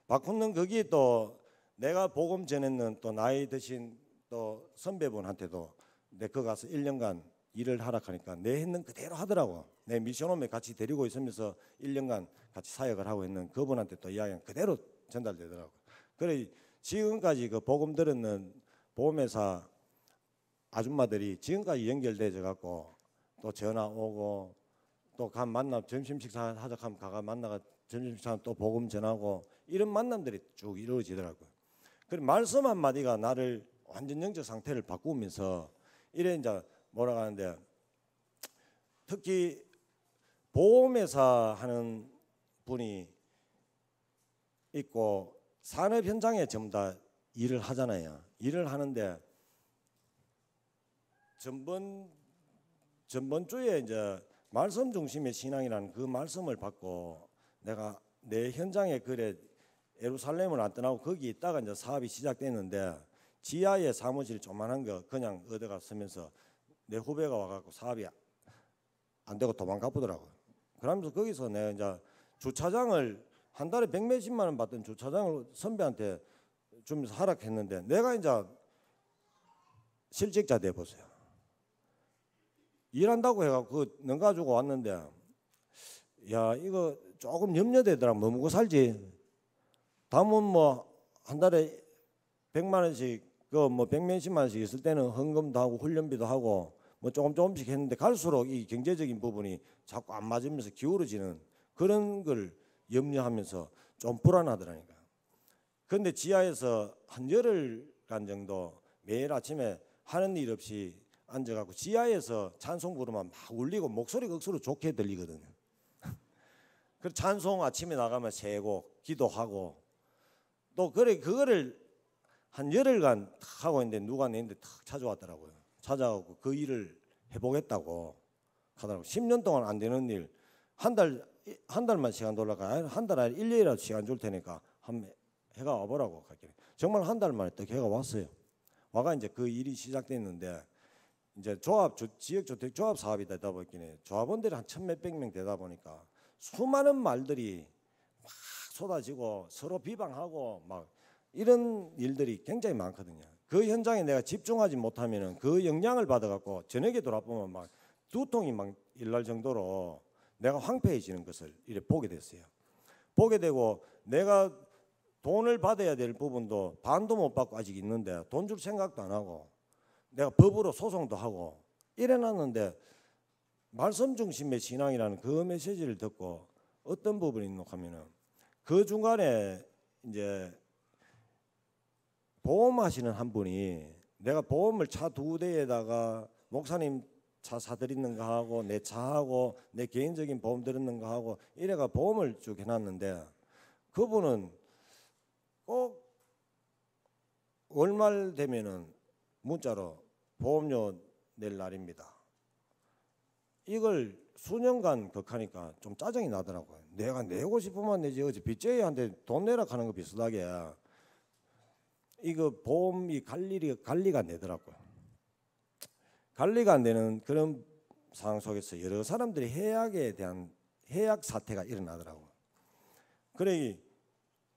바꾸는 거기 또 내가 보금 전했는 또 나이 드신 또 선배분한테도 내 거 가서 1년간 일을 하라하니까내 했는 그대로 하더라고. 내 미션홈에 같이 데리고 있으면서 1년간 같이 사역을 하고 있는 그분한테 또 이야기는 그대로 전달되더라고. 그래 지금까지 그 복음 들었는 보험회사 아줌마들이 지금까지 연결돼져 갖고 또 전화 오고 또 간 만나 점심 식사 하자 하면 가가 만나가 점심 식사 또 복음 전하고 이런 만남들이 쭉 이루어지더라고요. 그래 말씀 한마디가 나를 완전 영적 상태를 바꾸면서 이래 이제 몰라가는데 특히 보험회사 하는 분이 있고 산업 현장에 전부 다 일을 하잖아요. 일을 하는데 전번 전번 주에 이제 말씀 중심의 신앙이라는 그 말씀을 받고 내가 내 현장에 그래 예루살렘을 안 떠나고 거기 있다가 이제 사업이 시작됐는데 지하에 사무실 조만한 거 그냥 얻어가 쓰면서 내 후배가 와갖고 사업이 안 되고 도망가 보더라고. 그러면서 거기서 내가 이제 주차장을 한 달에 백몇십만 원 받던 주차장을 선배한테 주면서 하락했는데 내가 이제 실직자 돼 보세요. 일한다고 해갖고 능 가지고 왔는데 야 이거 조금 염려되더라. 뭐 먹고 살지. 다음은뭐 한 달에 백만 원씩 그뭐 백몇십만 원씩 있을 때는 헌금도 하고 훈련비도 하고 뭐 조금 조금씩 했는데 갈수록 이 경제적인 부분이 자꾸 안 맞으면서 기울어지는 그런 걸 염려하면서 좀 불안하더라니까. 그런데 지하에서 한 열흘간 정도 매일 아침에 하는 일 없이 앉아갖고 지하에서 찬송 부르면 막 울리고 목소리가 억수로 좋게 들리거든요. 그 찬송 아침에 나가면 세고 기도하고 또 그래 그거를 한 열흘간 탁 하고 있는데 누가 내는데 탁 찾아왔더라고요. 찾아오고 그 일을 해보겠다고 하더라고. 10년 동안 안 되는 일, 한 달, 한 달만 시간 돌아가. 한달아니 1년이라도 시간 줄 테니까 한 해가 와보라고. 갔길래. 정말 한 달 만에 또 해가 왔어요. 와가 이제 그 일이 시작됐는데 이제 조합, 지역 주택 조합 사업이 되다 보니까 조합원들이 한 천 몇백 명 되다 보니까 수많은 말들이 막 쏟아지고 서로 비방하고 막 이런 일들이 굉장히 많거든요. 그 현장에 내가 집중하지 못하면은 그 영향을 받아갖고 저녁에 돌아보면 막 두통이 막 일날 정도로 내가 황폐해지는 것을 이래 보게 됐어요. 보게 되고 내가 돈을 받아야 될 부분도 반도 못 받고 아직 있는데 돈 줄 생각도 안 하고 내가 법으로 소송도 하고 이래놨는데 말씀 중심의 신앙이라는 그 메시지를 듣고 어떤 부분이 있노 하면은 그 중간에 이제 보험하시는 한 분이 내가 보험을 차 두 대에다가 목사님 차 사드리는가 하고 내 차하고 내 개인적인 보험 드었는가 하고 이래가 보험을 쭉 해놨는데 그분은 꼭 얼마 되면은 문자로 보험료 낼 날입니다. 이걸 수년간 극하니까 좀 짜증이 나더라고요. 내가 내고 싶으면 내지 어제 빚쟁이한테 돈 내라 하는 거 비슷하게 이거 보험이 관리가 관리가 안 되더라고요. 관리가 안 되는 그런 상황 속에서 여러 사람들이 해약에 대한 해약 사태가 일어나더라고요. 그래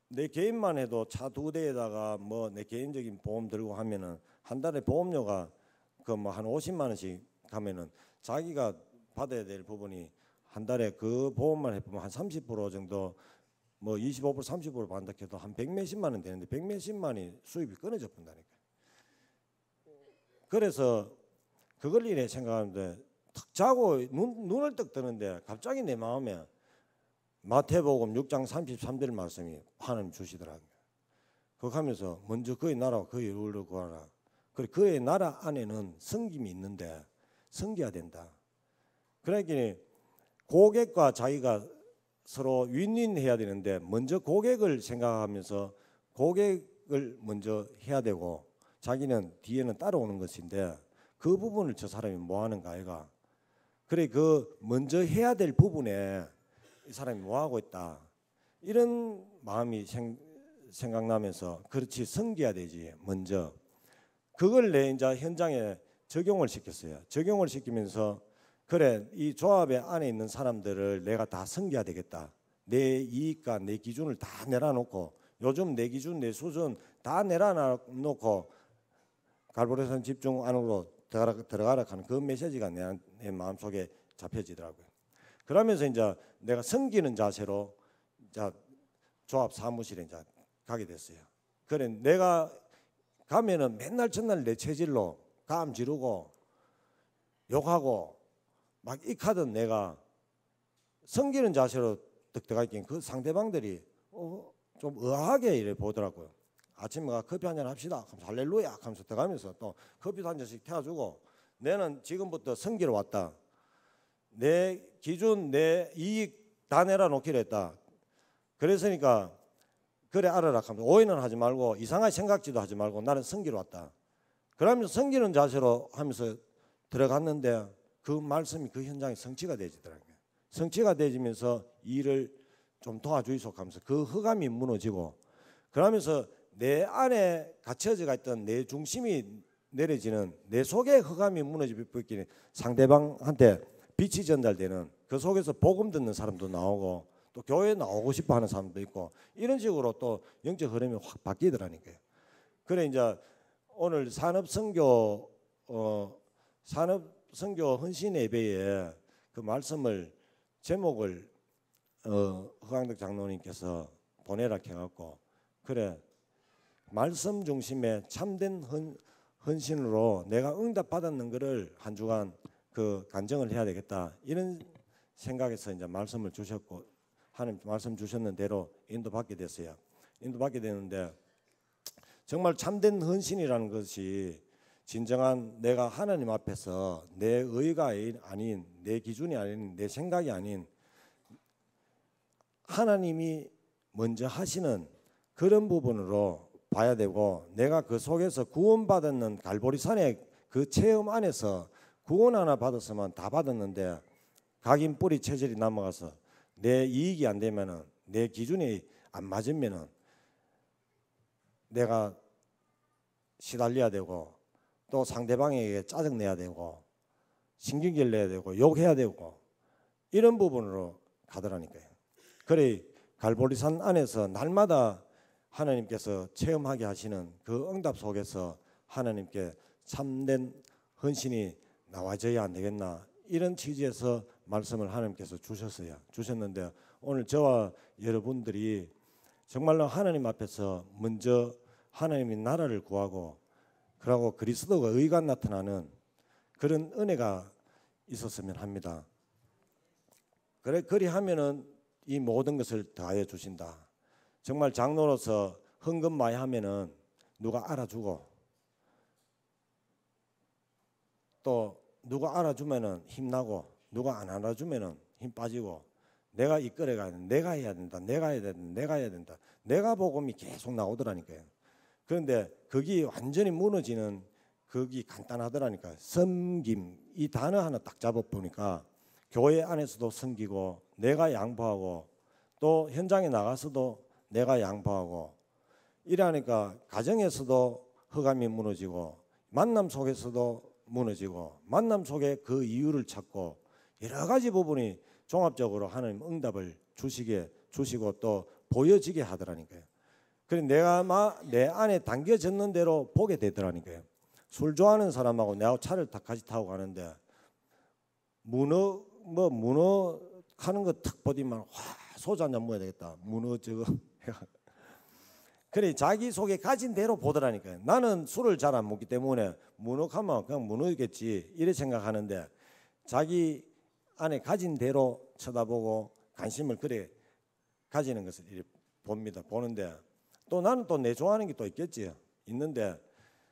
내 개인만 해도 차 두 대에다가 뭐 내 개인적인 보험 들고 하면은 한 달에 보험료가 그 뭐한 50만 원씩 하면은 자기가 받아야 될 부분이 한 달에 그 보험만 해보면 한 30% 정도 뭐25% 30% 반닥해도 한 100몇십만 원 되는데 100몇십만이 수입이 끊어져 본다니까. 그래서 그걸 일에 생각하는데 탁 자고 눈, 눈을 떡 뜨는데 갑자기 내 마음에 마태복음 6장 33절 말씀이 하나님 주시더라고요. 그거 하면서 먼저 그의 나라와 그의 의를 구하라. 그리고 그의 나라 안에는 성김이 있는데 성겨야 된다. 그러니 고객과 자기가 서로 윈윈해야 되는데 먼저 고객을 생각하면서 고객을 먼저 해야 되고 자기는 뒤에는 따라오는 것인데 그 부분을 저 사람이 뭐 하는가 얘가 그래 그 먼저 해야 될 부분에 이 사람이 뭐 하고 있다 이런 마음이 생, 각나면서 그렇지 성기야 되지 먼저 그걸 내 이제 현장에 적용을 시켰어요 적용을 시키면서 그래 이조합에 안에 있는 사람들을 내가 다 섬겨야 되겠다. 내 이익과 내 기준을 다 내려놓고 요즘 내 기준 내 수준 다 내려놓고 갈보리산 집중 안으로 들어가라 하는 그 메시지가 내, 내 마음속에 잡혀지더라고요. 그러면서 이제 내가 섬기는 자세로 자 조합 사무실에 이제 가게 됐어요. 그래 내가 가면은 맨날 전날 내 체질로 감 지르고 욕하고 막 익하던 내가 성기는 자세로 득득하 있긴 그 상대방들이 어, 좀 의아하게 이래 보더라고요. 아침에 커피 한 잔 합시다. 그럼 할렐루야. 하면서 들어가면서 또 커피도 한 잔씩 태워주고 내는 지금부터 성기로 왔다. 내 기준 내 이익 다 내려놓기로 했다. 그래서니까 그래 알아라 하면 오해는 하지 말고 이상한 생각지도 하지 말고 나는 성기로 왔다. 그러면서 성기는 자세로 하면서 들어갔는데 그 말씀이 그 현장에 성취가 되지더라고요. 성취가 되지면서 일을 좀 도와주이소 하면서 그 허감이 무너지고 그러면서 내 안에 갇혀져 있던 내 중심이 내려지는 내 속의 허감이 무너지기 상대방한테 빛이 전달되는 그 속에서 복음 듣는 사람도 나오고 또 교회 나오고 싶어 하는 사람도 있고 이런 식으로 또 영적 흐름이 확 바뀌더라니까요. 그래 이제 오늘 산업 선교 어 산업 성교 헌신 예배에 그 말씀을 제목을 어, 허강덕 장로님께서 보내라 해갖고 그래 말씀 중심의 참된 헌, 헌신으로 내가 응답 받았는 것을 한 주간 그 간증을 해야 되겠다 이런 생각에서 이제 말씀을 주셨고 하는 말씀 주셨는 대로 인도받게 됐어요. 인도받게 되는데 정말 참된 헌신이라는 것이 진정한 내가 하나님 앞에서 내 의가 아닌 내 기준이 아닌 내 생각이 아닌 하나님이 먼저 하시는 그런 부분으로 봐야 되고 내가 그 속에서 구원받았는 갈보리산의 그 체험 안에서 구원 하나 받았으면 다 받았는데 각인 뿌리 체질이 남아가서 내 이익이 안 되면은 내 기준이 안 맞으면은 내가 시달려야 되고 또 상대방에게 짜증내야 되고 신경질 내야 되고 욕해야 되고 이런 부분으로 가더라니까요. 그래 갈보리산 안에서 날마다 하나님께서 체험하게 하시는 그 응답 속에서 하나님께 참된 헌신이 나와져야 안 되겠나 이런 취지에서 말씀을 하나님께서 주셨어요. 주셨는데 오늘 저와 여러분들이 정말로 하나님 앞에서 먼저 하나님의 나라를 구하고 그러고 그리스도가 의가 나타나는 그런 은혜가 있었으면 합니다. 그래 그리하면은 이 모든 것을 다해 주신다. 정말 장로로서 헌금 많이 하면은 누가 알아주고 또 누가 알아주면은 힘나고 누가 안 알아주면은 힘 빠지고 내가 이끌어가야 된다. 내가 해야 된다. 내가 해야 된다. 내가 해야 된다. 내가 복음이 계속 나오더라니까요. 그런데 거기 완전히 무너지는 거기 간단하더라니까. 섬김 이 단어 하나 딱 잡아 보니까 교회 안에서도 섬기고 내가 양보하고 또 현장에 나가서도 내가 양보하고 이러니까 가정에서도 허감이 무너지고 만남 속에서도 무너지고 만남 속에 그 이유를 찾고 여러 가지 부분이 종합적으로 하나님 응답을 주시게 주시고 또 보여지게 하더라니까요. 그래 내가 아마 내 안에 당겨졌는 대로 보게 되더라니까요. 술 좋아하는 사람하고 내하 차를 다 같이 타고 가는데 문어 뭐 문어 하는 거 탁보디만와 소주 한잔 먹어야 되겠다. 문어 저거 그래 자기 속에 가진 대로 보더라니까요. 나는 술을 잘 안 먹기 때문에 문어하면 그냥 문어겠지 이래 생각하는데 자기 안에 가진 대로 쳐다보고 관심을 그래 가지는 것을 이렇게 봅니다. 보는데 또 나는 또 내 좋아하는 게 또 있겠지. 있는데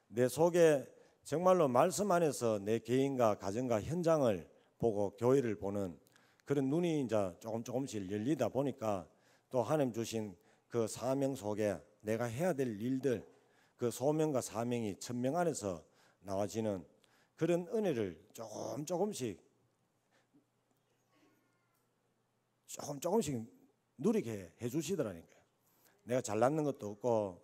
내 속에 정말로 말씀 안에서 내 개인과 가정과 현장을 보고 교회를 보는 그런 눈이 이제 조금 조금씩 열리다 보니까 또 하나님 주신 그 사명 속에 내가 해야 될 일들 그 소명과 사명이 천명 안에서 나와지는 그런 은혜를 조금 조금씩 조금 조금씩 누리게 해주시더라니까 내가 잘났는 것도 없고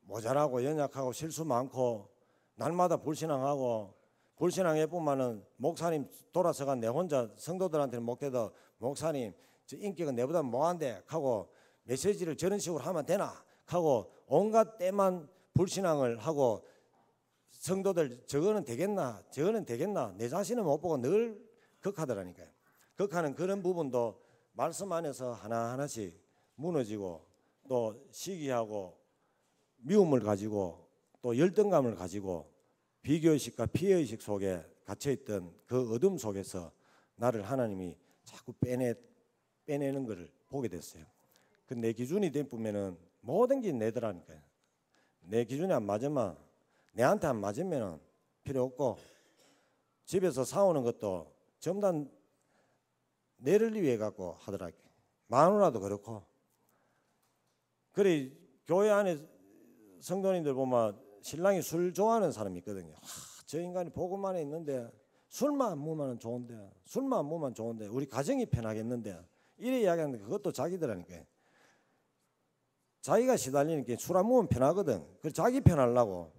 모자라고 연약하고 실수 많고 날마다 불신앙하고 불신앙예 뿐만은 목사님 돌아서가 내 혼자 성도들한테는 못 돼도 목사님 저 인격은 내보다 뭐한데 하고 메시지를 저런 식으로 하면 되나 하고 온갖 때만 불신앙을 하고 성도들 저거는 되겠나 저거는 되겠나 내 자신을 못 보고 늘 극하더라니까요. 극하는 그런 부분도 말씀 안에서 하나하나씩 무너지고 또 시기하고 미움을 가지고 또 열등감을 가지고 비교의식과 피해의식 속에 갇혀있던 그 어둠 속에서 나를 하나님이 자꾸 빼내, 빼내는 것을 보게 됐어요. 그내 기준이 되면 모든 게 내더라니까요. 내 기준이 안 맞으면 내한테 안 맞으면 필요 없고 집에서 사오는 것도 전부 다 내를 위해 갖고 하더라고요. 마누라도 그렇고 그래 교회 안에 성도님들 보면 신랑이 술 좋아하는 사람이 있거든요. 와, 저 인간이 복음만에 있는데 술만 안 먹으면 좋은데 술만 안 먹으면 좋은데 우리 가정이 편하겠는데 이래 이야기하는데 그것도 자기들하니까 자기가 시달리니까 술안 먹으면 편하거든. 그 자기 편하려고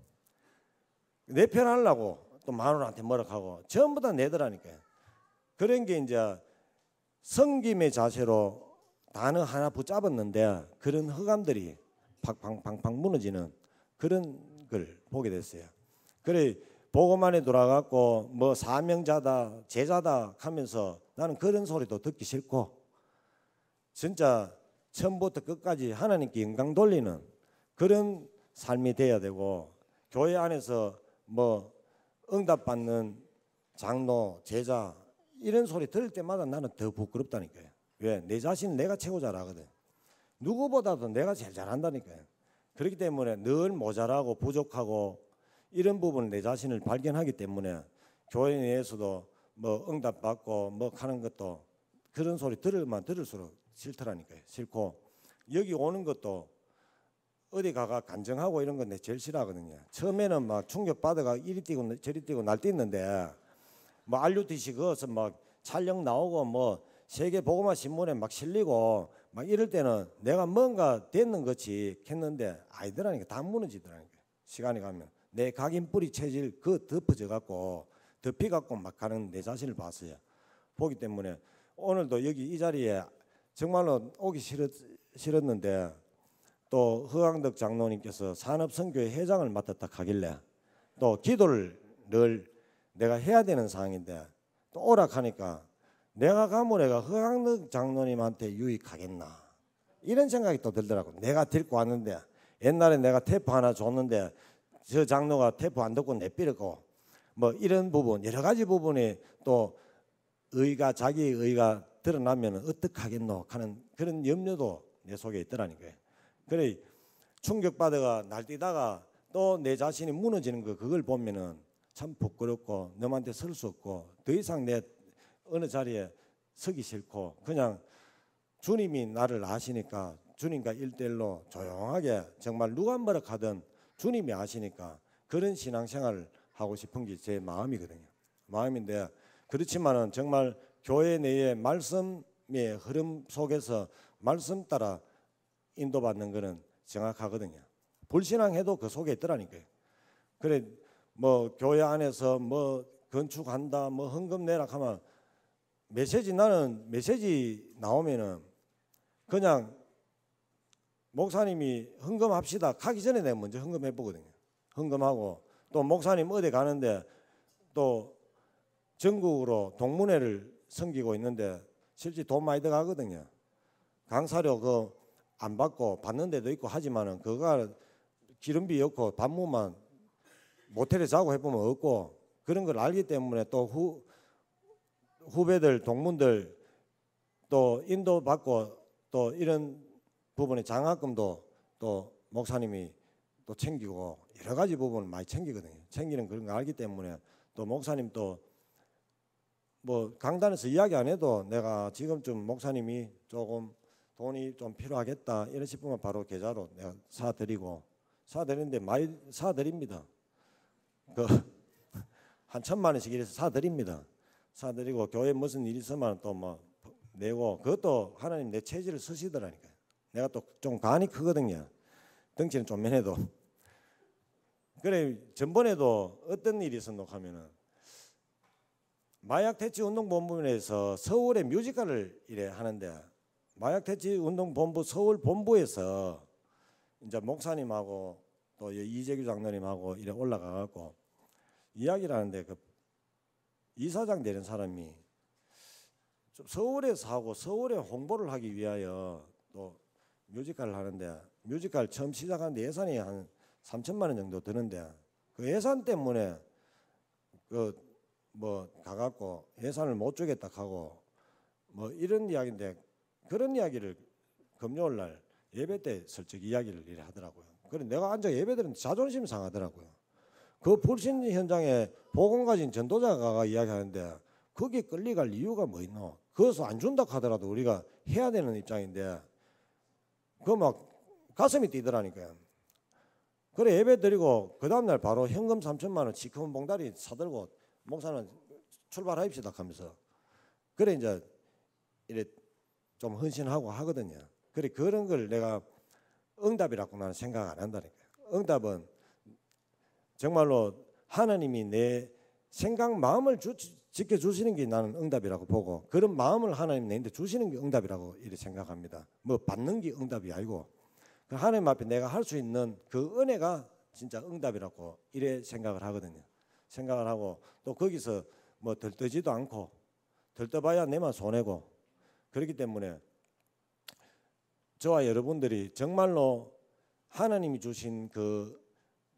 내 편하려고 또 마누라한테 뭐라고 전부 다 내더라니까 그런 게 이제 성김의 자세로 단어 하나 붙잡았는데 그런 허감들이 팍팍팍팍 무너지는 그런 걸 보게 됐어요. 그래 보고만에 돌아갔고 뭐 사명자다 제자다 하면서 나는 그런 소리도 듣기 싫고 진짜 처음부터 끝까지 하나님께 영광 돌리는 그런 삶이 돼야 되고 교회 안에서 뭐 응답받는 장로 제자 이런 소리 들을 때마다 나는 더 부끄럽다니까요. 왜? 내 자신 내가 최고 잘하거든. 누구보다도 내가 제일 잘한다니까요. 그렇기 때문에 늘 모자라고 부족하고 이런 부분 내 자신을 발견하기 때문에 교회 내에서도 뭐 응답받고 뭐 하는 것도 그런 소리 들을만 들을수록 싫더라니까요. 싫고 여기 오는 것도 어디 가가 간증하고 이런 건내 제일 싫어하거든요. 처음에는 막 충격받아가 이리 뛰고 저리 뛰고 날뛰는데 뭐 알류 뛰시 그것은 막 촬영 나오고 뭐 세계 보고마 신문에 막 실리고 막 이럴 때는 내가 뭔가 됐는 것이 했는데 아이들하니까다 무너지더라니까 시간이 가면 내 각인 뿌리 체질 그 덮어져 갖고 덮이 갖고 막 가는 내 자신을 봤어요 보기 때문에 오늘도 여기 이 자리에 정말로 오기 싫었, 싫었는데 또 허강덕 장로님께서 산업선교회 회장을 맡았다 하길래또 기도를 늘 내가 해야 되는 상황인데 또 오락하니까 내가 가면 내가 허강덕 장로님한테 유익하겠나 이런 생각이 또 들더라고. 내가 들고 왔는데 옛날에 내가 테프 하나 줬는데 저 장로가 테프 안 듣고 내삐르고 뭐 이런 부분 여러 가지 부분이 또 의가 자기 의가 드러나면 어떡하겠노 하는 그런 염려도 내 속에 있더라는 거요 그래 충격받아가 날뛰다가 또 내 자신이 무너지는 거 그걸 보면은 참 부끄럽고 너한테 설 수 없고 더 이상 내 어느 자리에 서기 싫고 그냥 주님이 나를 아시니까 주님과 일대일로 조용하게 정말 누가 뭐라 하든 주님이 아시니까 그런 신앙생활을 하고 싶은 게 제 마음이거든요. 마음인데 그렇지만은 정말 교회 내에 말씀의 흐름 속에서 말씀 따라 인도받는 것은 정확하거든요. 불신앙해도 그 속에 있더라니까요. 그래 뭐 교회 안에서 뭐 건축한다 뭐 헌금 내라 하면 메시지 나는 메시지 나오면은 그냥 목사님이 헌금합시다 가기 전에 내가 먼저 헌금해 보거든요. 헌금하고 또 목사님 어디 가는데 또 전국으로 동문회를 섬기고 있는데 실제 돈 많이 들어가거든요. 강사료 그 안 받고 받는 데도 있고 하지만은 그가 기름비 없고 밥무만 모텔에 자고 해보면 없고 그런 걸 알기 때문에 또후 후배들 동문들 또 인도받고 또 이런 부분에 장학금도 또 목사님이 또 챙기고 여러 가지 부분을 많이 챙기거든요. 챙기는 그런 거 알기 때문에 또 목사님 또뭐 강단에서 이야기 안 해도 내가 지금쯤 목사님이 조금 돈이 좀 필요하겠다 이런 싶으면 바로 계좌로 내가 사 드리고 사 드리는데 많이 사 드립니다. 그한 천만 원씩 이래서 사 드립니다. 사드리고 교회 무슨 일 있으면 또뭐 내고 그것도 하나님 내 체질을 쓰시더라니까 내가 또 좀 간이 크거든요. 덩치는 좀 면해도. 그래 전번에도 어떤 일이 있었노 하면은 마약 퇴치 운동 본부에서 서울에 뮤지컬을 이래 하는데 마약 퇴치 운동 본부 서울 본부에서 이제 목사님하고 또 이재규 장로님하고 이래 올라가 갖고 이야기를 하는데 그 이사장 되는 사람이 서울에서 하고 서울에 홍보를 하기 위하여 또 뮤지컬을 하는데 뮤지컬 처음 시작하는데 예산이 한 3천만 원 정도 드는데 그 예산 때문에 그뭐 가갖고 예산을 못 주겠다 하고 뭐 이런 이야기인데 그런 이야기를 금요일 날 예배 때 슬쩍 이야기를 하더라고요. 그래 내가 앉아 예배 드는 자존심 상하더라고요. 그 불신 현장에 복음 가진 전도자가 이야기하는데 거기에 끌려갈 이유가 뭐 있노? 그것을 안 준다 하더라도 우리가 해야 되는 입장인데 그 막 가슴이 뛰더라니까요. 그래 예배 드리고 그 다음날 바로 현금 3천만 원 지금 봉다리 사들고 목사는 출발하입시다 하면서 그래 이제 이래 좀 헌신하고 하거든요. 그래 그런 걸 내가 응답이라고 나는 생각 안 한다니까요. 응답은 정말로 하나님이 내 생각 마음을 주, 지켜주시는 게 나는 응답이라고 보고 그런 마음을 하나님 내한테 주시는 게 응답이라고 이렇게 생각합니다. 뭐 받는 게 응답이 아니고 그 하나님 앞에 내가 할 수 있는 그 은혜가 진짜 응답이라고 이래 생각을 하거든요. 생각을 하고 또 거기서 뭐 들떠지도 않고 들떠봐야 내만 손해고 그렇기 때문에 저와 여러분들이 정말로 하나님이 주신 그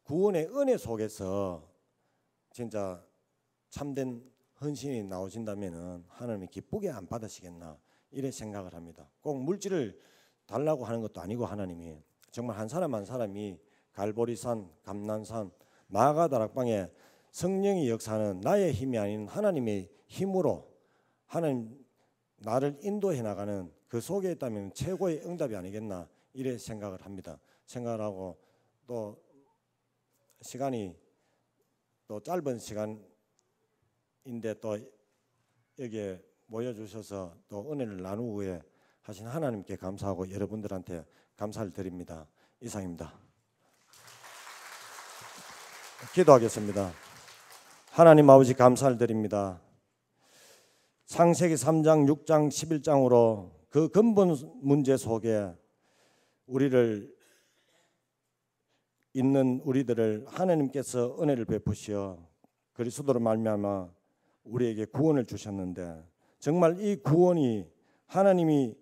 구원의 은혜 속에서 진짜 참된 헌신이 나오신다면은 하나님이 기쁘게 안 받으시겠나 이래 생각을 합니다. 꼭 물질을 달라고 하는 것도 아니고 하나님이 정말 한 사람 한 사람이 갈보리산, 감난산, 마가다락방에 성령의 역사는 나의 힘이 아닌 하나님의 힘으로 하나님 나를 인도해 나가는 그 속에 있다면 최고의 응답이 아니겠나 이래 생각을 합니다. 생각하고 또 시간이 또 짧은 시간인데 또 여기에 모여주셔서 또 은혜를 나누 고에 하신 하나님께 감사하고 여러분들한테 감사를 드립니다. 이상입니다. 기도하겠습니다. 하나님 아버지 감사를 드립니다. 창세기 3장, 6장, 11장으로 그 근본 문제 속에 우리를 있는 우리들을 하나님께서 은혜를 베푸시어 그리스도로 말미암아 우리에게 구원을 주셨는데 정말 이 구원이 하나님이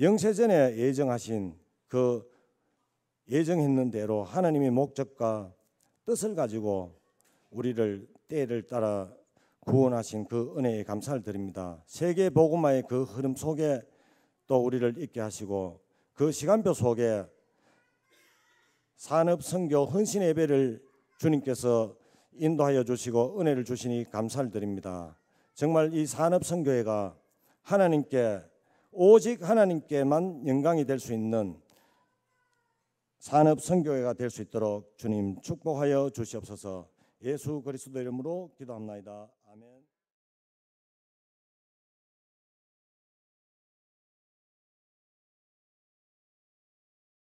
영세전에 예정하신 그 예정했는 대로 하나님의 목적과 뜻을 가지고 우리를 때를 따라 구원하신 그 은혜에 감사를 드립니다. 세계 복음화의 그 흐름 속에 또 우리를 있게 하시고 그 시간표 속에 산업 성교 헌신 예배를 주님께서 인도하여 주시고 은혜를 주시니 감사를 드립니다. 정말 이 산업 선교회가 하나님께 오직 하나님께만 영광이 될 수 있는 산업 선교회가 될 수 있도록 주님 축복하여 주시옵소서. 예수 그리스도 이름으로 기도합나다